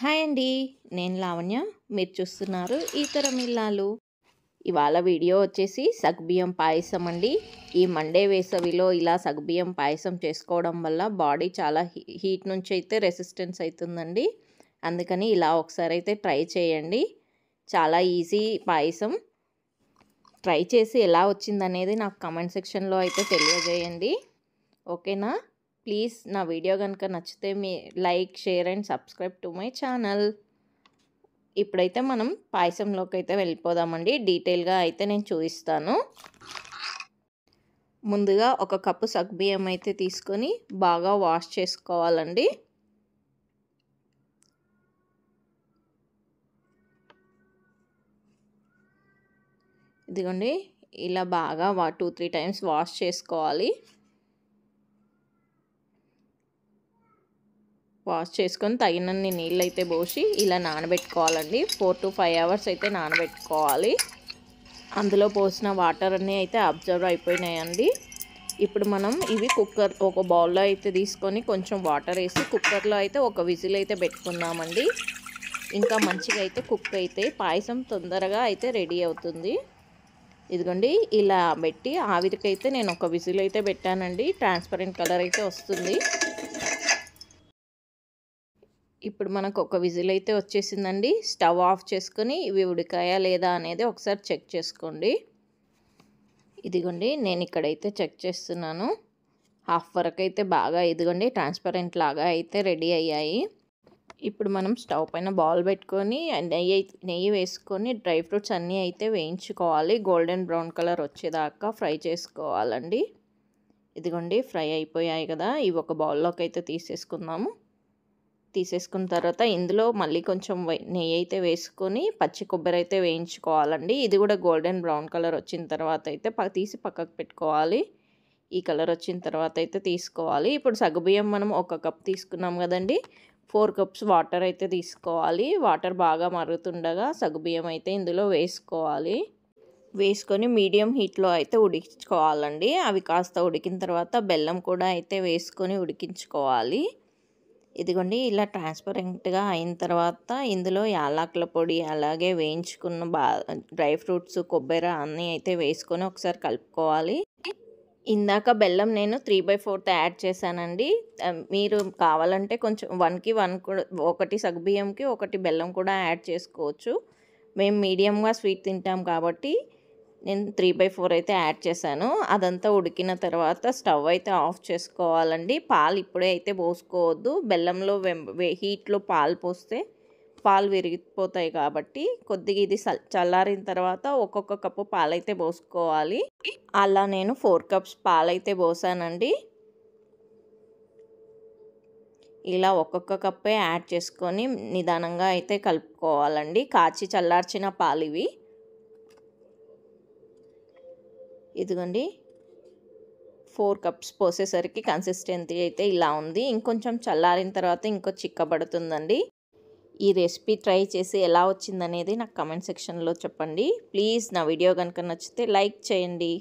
hi అండి నేను లావణ్య మీరు చూస్తున్నారు ఈ తరం ఇల్లాలు ఇవాళ వీడియో వచ్చేసి సగ్బియ్యం పాయసం అండి ఈ మండే వేసవిలో ఇలా సగ్బియ్యం పాయసం చేసుకోవడం వల్ల బాడీ చాలా హీట్ నుంచి అయితే రెసిస్టెన్స్ అవుతుందండి అందుకని ఇలా ఒకసారి అయితే ట్రై చేయండి చాలా ఈజీ పాయసం ట్రై చేసి ఎలా వచ్చిందనేది నాకు కమెంట్ సెక్షన్లో అయితే తెలియజేయండి ఓకేనా ప్లీజ్ నా వీడియో కనుక నచ్చితే మీ like share and subscribe to my channel ఇప్పుడైతే మనం పాయసంలోకి అయితే వెళ్ళిపోదామండి డీటెయిల్గా అయితే నేను చూపిస్తాను ముందుగా ఒక కప్పు సగ్బియ్యం అయితే తీసుకొని బాగా వాష్ చేసుకోవాలండి ఇదిగోండి ఇలా బాగా టూ త్రీ టైమ్స్ వాష్ చేసుకోవాలి వాష్ చేసుకొని తగినన్ని నీళ్ళు అయితే పోసి ఇలా నానబెట్టుకోవాలండి ఫోర్ టు ఫైవ్ అవర్స్ అయితే నానబెట్టుకోవాలి అందులో పోసిన వాటర్ అన్నీ అయితే అబ్జర్వ్ అయిపోయినాయండి ఇప్పుడు మనం ఇవి కుక్కర్ ఒక బౌల్లో అయితే తీసుకొని కొంచెం వాటర్ వేసి కుక్కర్లో అయితే ఒక విజిల్ అయితే పెట్టుకున్నామండి ఇంకా మంచిగా అయితే కుక్ అయితే పాయసం తొందరగా అయితే రెడీ అవుతుంది ఇదిగోండి ఇలా పెట్టి ఆవిరికైతే నేను ఒక విజిల్ అయితే పెట్టానండి ట్రాన్స్పరెంట్ కలర్ అయితే వస్తుంది ఇప్పుడు మనకు ఒక విజిల్ అయితే వచ్చేసిందండి స్టవ్ ఆఫ్ చేసుకుని ఇవి ఉడికాయా లేదా అనేది ఒకసారి చెక్ చేసుకోండి ఇదిగోండి నేను ఇక్కడైతే చెక్ చేస్తున్నాను హాఫ్ వరకు అయితే బాగా ఇదిగోండి ట్రాన్స్పరెంట్ లాగా అయితే రెడీ అయ్యాయి ఇప్పుడు మనం స్టవ్ పైన బౌల్ పెట్టుకొని నెయ్యి నెయ్యి వేసుకొని డ్రై ఫ్రూట్స్ అన్నీ అయితే వేయించుకోవాలి గోల్డెన్ బ్రౌన్ కలర్ వచ్చేదాకా ఫ్రై చేసుకోవాలండి ఇదిగోండి ఫ్రై అయిపోయాయి కదా ఇవి ఒక బౌల్లోకి అయితే తీసేసుకుందాము తీసేసుకున్న తర్వాత ఇందులో మళ్ళీ కొంచెం నెయ్యి అయితే వేసుకొని పచ్చి కొబ్బరి అయితే వేయించుకోవాలండి ఇది కూడా గోల్డెన్ బ్రౌన్ కలర్ వచ్చిన తర్వాత అయితే తీసి పక్కకు పెట్టుకోవాలి ఈ కలర్ వచ్చిన తర్వాత అయితే తీసుకోవాలి ఇప్పుడు సగబియ్యం మనం ఒక కప్ తీసుకున్నాం కదండి ఫోర్ కప్స్ వాటర్ అయితే తీసుకోవాలి వాటర్ బాగా మరుగుతుండగా సగ్గుబియ్యం అయితే ఇందులో వేసుకోవాలి వేసుకొని మీడియం హీట్లో అయితే ఉడికించుకోవాలండి అవి కాస్త ఉడికిన తర్వాత బెల్లం కూడా అయితే వేసుకొని ఉడికించుకోవాలి ఇదిగోండి ఇలా ట్రాన్స్పరెంట్గా అయిన తర్వాత ఇందులో యాలకుల పొడి అలాగే వేయించుకున్న బా డ్రై ఫ్రూట్స్ కొబ్బరి అన్నీ అయితే వేసుకొని ఒకసారి కలుపుకోవాలి ఇందాక బెల్లం నేను త్రీ బై ఫోర్త్ యాడ్ చేశానండి మీరు కావాలంటే కొంచెం వన్కి వన్ కూడా ఒకటి సగ్బియ్యంకి ఒకటి బెల్లం కూడా యాడ్ చేసుకోవచ్చు మేము మీడియంగా స్వీట్ తింటాం కాబట్టి నేను త్రీ బై ఫోర్ అయితే యాడ్ చేశాను అదంతా ఉడికిన తర్వాత స్టవ్ అయితే ఆఫ్ చేసుకోవాలండి పాలు ఇప్పుడే అయితే పోసుకోవద్దు బెల్లంలో హీట్లో పాలు పోస్తే పాలు విరిగిపోతాయి కాబట్టి కొద్దిగా ఇది చల్లారిన తర్వాత ఒక్కొక్క కప్పు పాలైతే పోసుకోవాలి అలా నేను ఫోర్ కప్స్ పాలైతే పోసానండి ఇలా ఒక్కొక్క కప్పే యాడ్ చేసుకొని నిదానంగా అయితే కలుపుకోవాలండి కాచి చల్లార్చిన పాలు ఇవి ఇదిగోండి ఫోర్ కప్స్ పోసేసరికి కన్సిస్టెన్సీ అయితే ఇలా ఉంది ఇంకొంచెం చల్లారిన తర్వాత ఇంకో చిక్కబడుతుందండి ఈ రెసిపీ ట్రై చేసి ఎలా వచ్చిందనేది నాకు కమెంట్ సెక్షన్లో చెప్పండి ప్లీజ్ నా వీడియో కనుక నచ్చితే లైక్ చేయండి